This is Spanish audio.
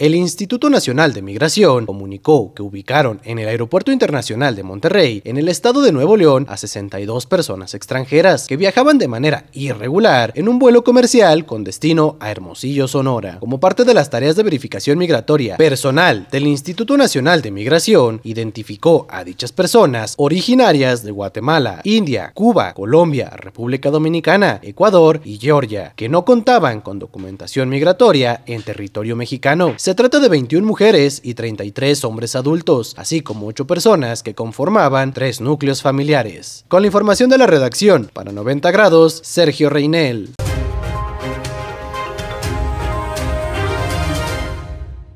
El Instituto Nacional de Migración comunicó que ubicaron en el Aeropuerto Internacional de Monterrey, en el estado de Nuevo León, a 62 personas extranjeras que viajaban de manera irregular en un vuelo comercial con destino a Hermosillo, Sonora. Como parte de las tareas de verificación migratoria, personal del Instituto Nacional de Migración identificó a dichas personas originarias de Guatemala, India, Cuba, Colombia, República Dominicana, Ecuador y Georgia, que no contaban con documentación migratoria en territorio mexicano. Se trata de 21 mujeres y 33 hombres adultos, así como 8 personas que conformaban 3 núcleos familiares. Con la información de la redacción, para 90 grados, Sergio Reinel.